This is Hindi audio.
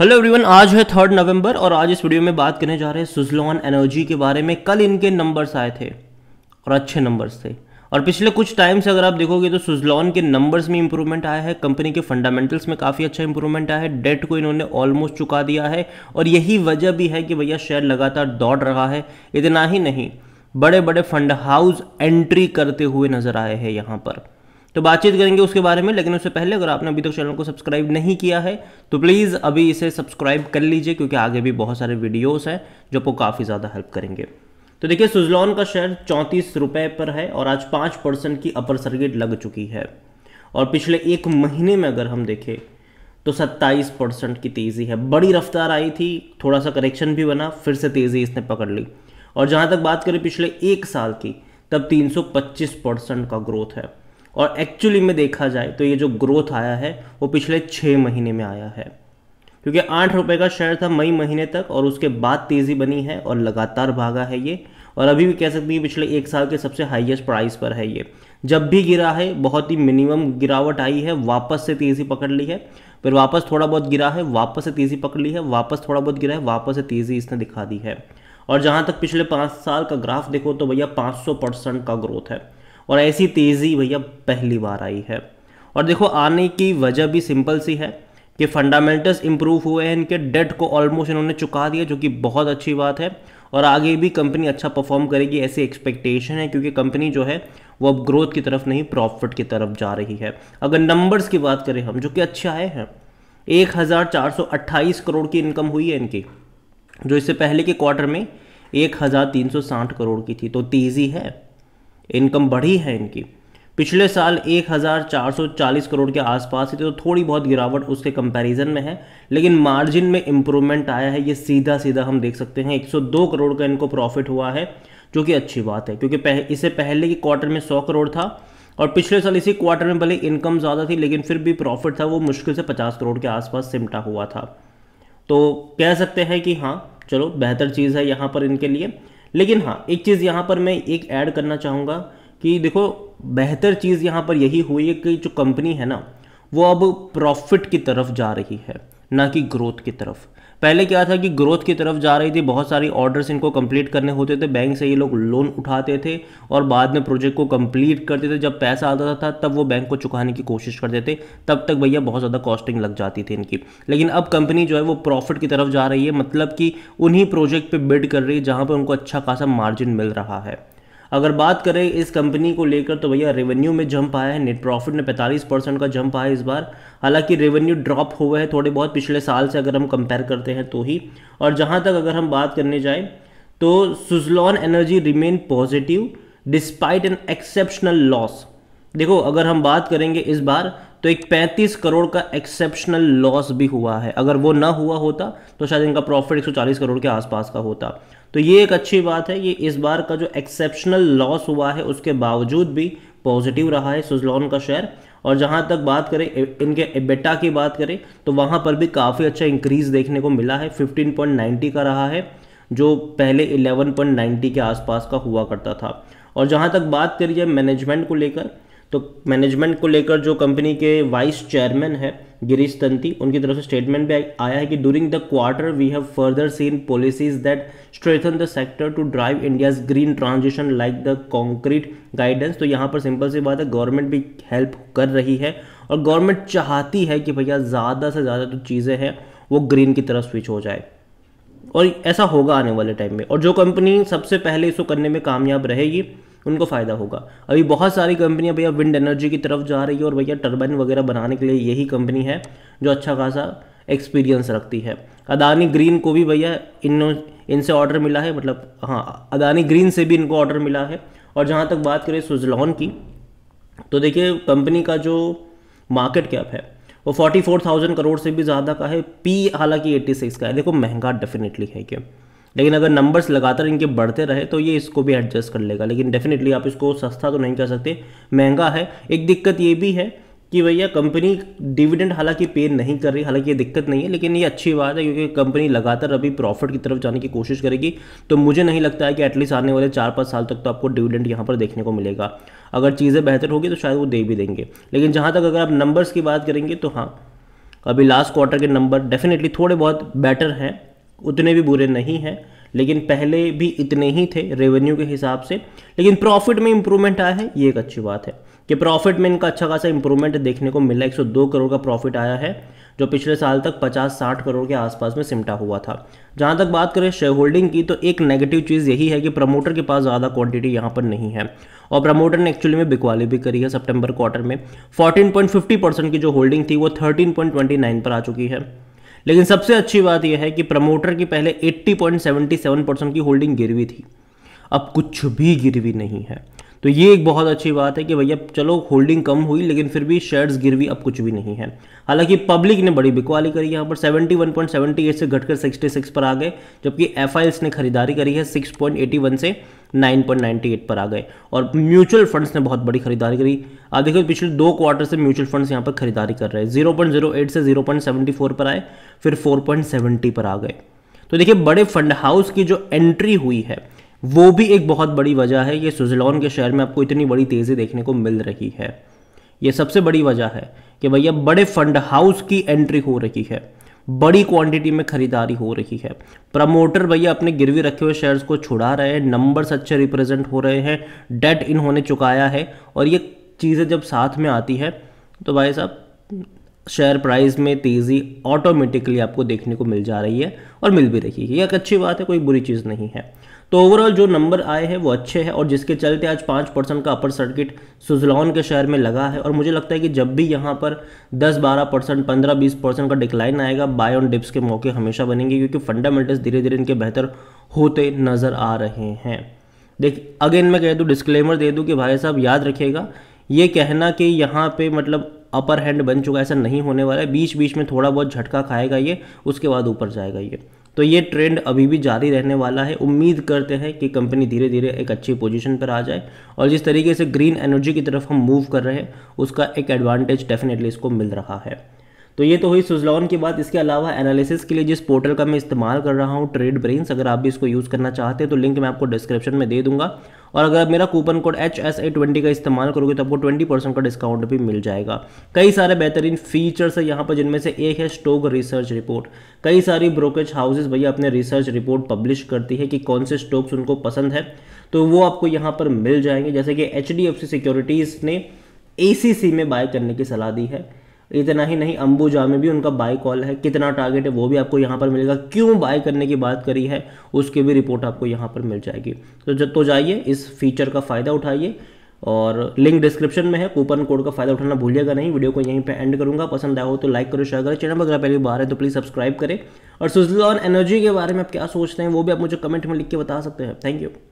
हेलो एवरीवन आज है थर्ड नवंबर और आज इस वीडियो में बात करने जा रहे हैं सुजलॉन एनर्जी के बारे में कल इनके नंबर्स आए थे और अच्छे नंबर्स थे और पिछले कुछ टाइम से अगर आप देखोगे तो सुजलॉन के नंबर्स में इंप्रूवमेंट आया है कंपनी के फंडामेंटल्स में काफ़ी अच्छा इंप्रूवमेंट आया है डेट को इन्होंने ऑलमोस्ट चुका दिया है और यही वजह भी है कि भैया शेयर लगातार दौड़ रहा है इतना ही नहीं बड़े बड़े फंड हाउस एंट्री करते हुए नजर आए हैं यहाँ पर तो बातचीत करेंगे उसके बारे में लेकिन उससे पहले अगर आपने अभी तक चैनल को सब्सक्राइब नहीं किया है तो प्लीज़ अभी इसे सब्सक्राइब कर लीजिए क्योंकि आगे भी बहुत सारे वीडियोज़ हैं जो आपको काफ़ी ज़्यादा हेल्प करेंगे तो देखिए सुजलॉन का शेयर चौंतीस रुपए पर है और आज पाँच परसेंट की अपर सर्किट लग चुकी है और पिछले एक महीने में अगर हम देखें तो 27 परसेंट की तेज़ी है बड़ी रफ्तार आई थी थोड़ा सा करेक्शन भी बना फिर से तेज़ी इसने पकड़ ली और जहां तक बात करें पिछले एक साल की तब 325 परसेंट का ग्रोथ है और एक्चुअली में देखा जाए तो ये जो ग्रोथ आया है वो पिछले छः महीने में आया है क्योंकि आठ रुपये का शेयर था मई महीने तक और उसके बाद तेज़ी बनी है और लगातार भागा है ये और अभी भी कह सकते हैं पिछले एक साल के सबसे हाईएस्ट प्राइस पर है ये जब भी गिरा है बहुत ही मिनिमम गिरावट आई है वापस से तेज़ी पकड़ ली है फिर वापस थोड़ा बहुत गिरा है वापस से तेज़ी पकड़ ली है वापस थोड़ा बहुत गिरा है वापस से तेज़ी इसने दिखा दी है और जहाँ तक पिछले पाँच साल का ग्राफ देखो तो भैया पाँच परसेंट का ग्रोथ है और ऐसी तेज़ी भैया पहली बार आई है और देखो आने की वजह भी सिंपल सी है कि फंडामेंटल्स इंप्रूव हुए हैं इनके डेट को ऑलमोस्ट इन्होंने चुका दिया जो कि बहुत अच्छी बात है और आगे भी कंपनी अच्छा परफॉर्म करेगी ऐसी एक्सपेक्टेशन है क्योंकि कंपनी जो है वो अब ग्रोथ की तरफ नहीं प्रॉफिट की तरफ जा रही है अगर नंबर्स की बात करें हम जो कि अच्छे आए हैं एक करोड़ की इनकम हुई है इनकी जो इससे पहले के क्वार्टर में एक करोड़ की थी तो तेज़ी है इनकम बढ़ी है इनकी पिछले साल 1440 करोड़ के आसपास ही तो थोड़ी बहुत गिरावट उसके कंपैरिजन में है लेकिन मार्जिन में इम्प्रूवमेंट आया है ये सीधा सीधा हम देख सकते हैं 102 करोड़ का इनको प्रॉफिट हुआ है जो कि अच्छी बात है क्योंकि पह, इसे पहले के क्वार्टर में 100 करोड़ था और पिछले साल इसी क्वार्टर में भले इनकम ज़्यादा थी लेकिन फिर भी प्रॉफिट था वो मुश्किल से पचास करोड़ के आसपास सिमटा हुआ था तो कह सकते हैं कि हाँ चलो बेहतर चीज़ है यहाँ पर इनके लिए लेकिन हाँ एक चीज़ यहाँ पर मैं एक ऐड करना चाहूँगा कि देखो बेहतर चीज़ यहाँ पर यही हुई है कि जो कंपनी है ना वो अब प्रॉफिट की तरफ जा रही है ना कि ग्रोथ की तरफ पहले क्या था कि ग्रोथ की तरफ जा रही थी बहुत सारी ऑर्डर्स इनको कंप्लीट करने होते थे बैंक से ये लोग लोन उठाते थे और बाद में प्रोजेक्ट को कंप्लीट करते थे जब पैसा आता था तब वो बैंक को चुकाने की कोशिश करते थे तब तक भैया बहुत ज़्यादा कॉस्टिंग लग जाती थी इनकी लेकिन अब कंपनी जो है वो प्रॉफिट की तरफ जा रही है मतलब कि उन्हीं प्रोजेक्ट पर बिड कर रही है जहाँ पर उनको अच्छा खासा मार्जिन मिल रहा है अगर बात करें इस कंपनी को लेकर तो भैया रेवेन्यू में जंप आया है नेट प्रॉफिट में 45 परसेंट का जंप आया इस बार हालांकि रेवेन्यू ड्रॉप हुए है थोड़े बहुत पिछले साल से अगर हम कंपेयर करते हैं तो ही और जहाँ तक अगर हम बात करने जाएं तो Suzlon Energy remain positive despite an exceptional loss देखो अगर हम बात करेंगे इस बार तो एक पैंतीस करोड़ का एक्सेप्शनल लॉस भी हुआ है अगर वो ना हुआ होता तो शायद इनका प्रॉफिट एक करोड़ के आसपास का होता तो ये एक अच्छी बात है ये इस बार का जो एक्सेप्शनल लॉस हुआ है उसके बावजूद भी पॉजिटिव रहा है सुजलॉन का शेयर और जहां तक बात करें इनके एबेटा की बात करें तो वहां पर भी काफ़ी अच्छा इंक्रीज देखने को मिला है 15.90 का रहा है जो पहले 11.90 के आसपास का हुआ करता था और जहां तक बात करिए मैनेजमेंट को लेकर तो मैनेजमेंट को लेकर जो कंपनी के वाइस चेयरमैन है गिरीश तंती उनकी तरफ से स्टेटमेंट भी आया है कि during the quarter we have further seen policies that strengthen the sector to drive India's green transition like the concrete guidance तो यहाँ पर सिंपल सी बात है गवर्नमेंट भी हेल्प कर रही है और गवर्नमेंट चाहती है कि भैया ज़्यादा से ज़्यादा जो चीज़ें हैं वो ग्रीन की तरफ स्विच हो जाए और ऐसा होगा आने वाले टाइम में और जो कंपनी सबसे पहले इसको करने में कामयाब रहेगी उनको फ़ायदा होगा अभी बहुत सारी कंपनियां भैया विंड एनर्जी की तरफ जा रही है और भैया टर्बाइन वगैरह बनाने के लिए यही कंपनी है जो अच्छा खासा एक्सपीरियंस रखती है अदानी ग्रीन को भी भैया इन इनसे ऑर्डर मिला है मतलब हाँ अदानी ग्रीन से भी इनको ऑर्डर मिला है और जहाँ तक बात करें सुजलॉन की तो देखिए कंपनी का जो मार्केट कैप है वो फोर्टी फोर थाउजेंड करोड़ से भी ज़्यादा का है पी हालांकि एट्टी सिक्स का है देखो महंगा डेफिनेटली है क्यों लेकिन अगर नंबर्स लगातार इनके बढ़ते रहे तो ये इसको भी एडजस्ट कर लेगा लेकिन डेफिनेटली आप इसको सस्ता तो नहीं कर सकते महंगा है एक दिक्कत ये भी है कि भैया कंपनी डिविडेंड हालांकि पे नहीं कर रही हालांकि ये दिक्कत नहीं है लेकिन ये अच्छी बात है क्योंकि कंपनी लगातार अभी प्रॉफिट की तरफ जाने की कोशिश करेगी तो मुझे नहीं लगता है कि एटलीस्ट आने वाले चार पाँच साल तक तो आपको डिविडेंड यहाँ पर देखने को मिलेगा अगर चीज़ें बेहतर होगी तो शायद वो दे भी देंगे लेकिन जहाँ तक अगर आप नंबर्स की बात करेंगे तो हाँ अभी लास्ट क्वार्टर के नंबर डेफिनेटली थोड़े बहुत बेटर हैं उतने भी बुरे नहीं हैं लेकिन पहले भी इतने ही थे रेवेन्यू के हिसाब से लेकिन प्रॉफिट में इंप्रूवमेंट आया है ये एक अच्छी बात है कि प्रॉफिट में इनका अच्छा खासा इंप्रूवमेंट देखने को मिला 102 करोड़ का प्रॉफिट आया है जो पिछले साल तक 50-60 करोड़ के आसपास में सिमटा हुआ था जहां तक बात करें शेयर होल्डिंग की तो एक नेगेटिव चीज़ यही है कि प्रमोटर के पास ज़्यादा क्वांटिटी यहां पर नहीं है और प्रमोटर ने एक्चुअली में बिकवाली भी करी है सितंबर क्वार्टर में 14.50 परसेंट की जो होल्डिंग थी वो 13.29 पर आ चुकी है लेकिन सबसे अच्छी बात यह है कि प्रमोटर की पहले 80.77 परसेंट की होल्डिंग गिरवी थी अब कुछ भी गिरवी नहीं है तो ये एक बहुत अच्छी बात है कि भैया चलो होल्डिंग कम हुई लेकिन फिर भी शेयर्स भी अब कुछ भी नहीं है हालांकि पब्लिक ने बड़ी बिकवाली करी यहाँ पर 71.78 से घटकर 66 पर आ गए जबकि एफ ने खरीदारी करी है 6.81 से 9.98 पर आ गए और म्यूचुअल फंड्स ने बहुत बड़ी खरीदारी करी आप देखो पिछले दो क्वार्टर से म्यूचुअल फंड्स यहाँ पर खरीदारी कर रहे हैं जीरो से जीरो पर आए फिर फोर पर आ गए तो देखिए बड़े फंड हाउस की जो एंट्री हुई है वो भी एक बहुत बड़ी वजह है ये स्विट्ज़रलैंड के शेयर में आपको इतनी बड़ी तेज़ी देखने को मिल रही है ये सबसे बड़ी वजह है कि भैया बड़े फंड हाउस की एंट्री हो रही है बड़ी क्वांटिटी में खरीदारी हो रही है प्रमोटर भैया अपने गिरवी रखे हुए शेयर्स को छुड़ा रहे हैं नंबर्स अच्छे रिप्रेजेंट हो रहे हैं डेट इन्होंने चुकाया है और ये चीज़ें जब साथ में आती है तो भाई साहब शेयर प्राइस में तेज़ी ऑटोमेटिकली आपको देखने को मिल जा रही है और मिल भी रही है ये एक अच्छी बात है कोई बुरी चीज़ नहीं है तो ओवरऑल जो नंबर आए हैं वो अच्छे हैं और जिसके चलते आज पाँच परसेंट का अपर सर्किट सुजलॉन के शहर में लगा है और मुझे लगता है कि जब भी यहाँ पर दस बारह परसेंट पंद्रह बीस परसेंट का डिक्लाइन आएगा बाय ऑन डिप्स के मौके हमेशा बनेंगे क्योंकि फंडामेंटल्स धीरे धीरे इनके बेहतर होते नज़र आ रहे हैं देख अगेन मैं कह दूँ डिस्क्लेमर दे दूँ कि भाई साहब याद रखिएगा ये कहना कि यहाँ पे मतलब अपर हैंड बन चुका ऐसा नहीं होने वाला है बीच बीच में थोड़ा बहुत झटका खाएगा ये उसके बाद ऊपर जाएगा ये तो ये ट्रेंड अभी भी जारी रहने वाला है उम्मीद करते हैं कि कंपनी धीरे धीरे एक अच्छी पोजीशन पर आ जाए और जिस तरीके से ग्रीन एनर्जी की तरफ हम मूव कर रहे हैं उसका एक एडवांटेज डेफिनेटली इसको मिल रहा है तो ये तो हुई सुजलॉन की बात इसके अलावा एनालिसिस के लिए जिस पोर्टल का मैं इस्तेमाल कर रहा हूँ ट्रेड ब्रेन्स अगर आप भी इसको यूज़ करना चाहते हैं तो लिंक मैं आपको डिस्क्रिप्शन में दे दूंगा और अगर आप मेरा coupon code H S A twenty का इस्तेमाल करोगे तो आपको ट्वेंटी परसेंट का डिस्काउंट भी मिल जाएगा कई सारे बेहतरीन फीचर्स है यहाँ पर जिनमें से एक है स्टोक रिसर्च रिपोर्ट कई सारी ब्रोकरेज हाउसेज भैया अपने रिसर्च रिपोर्ट पब्लिश करती है कि कौन से स्टॉक्स उनको पसंद है तो वो आपको यहाँ पर मिल जाएंगे जैसे कि एच सिक्योरिटीज़ ने ए में बाय करने की सलाह दी है इतना ही नहीं अंबुजा में भी उनका बाय कॉल है कितना टारगेट है वो भी आपको यहाँ पर मिलेगा क्यों बाय करने की बात करी है उसकी भी रिपोर्ट आपको यहाँ पर मिल जाएगी तो जब तो जाइए इस फीचर का फ़ायदा उठाइए और लिंक डिस्क्रिप्शन में है कूपन कोड का फायदा उठाना भूलिएगा नहीं वीडियो को यहीं पे एंड करूंगा पसंद आया हो तो लाइक करो शेयर करो चैनल अगर पहली बार है तो प्लीज़ सब्सक्राइब करें और सुजलॉन एनर्जी के बारे में आप क्या सोचते हैं वो भी आप मुझे कमेंट में लिख के बता सकते हैं थैंक यू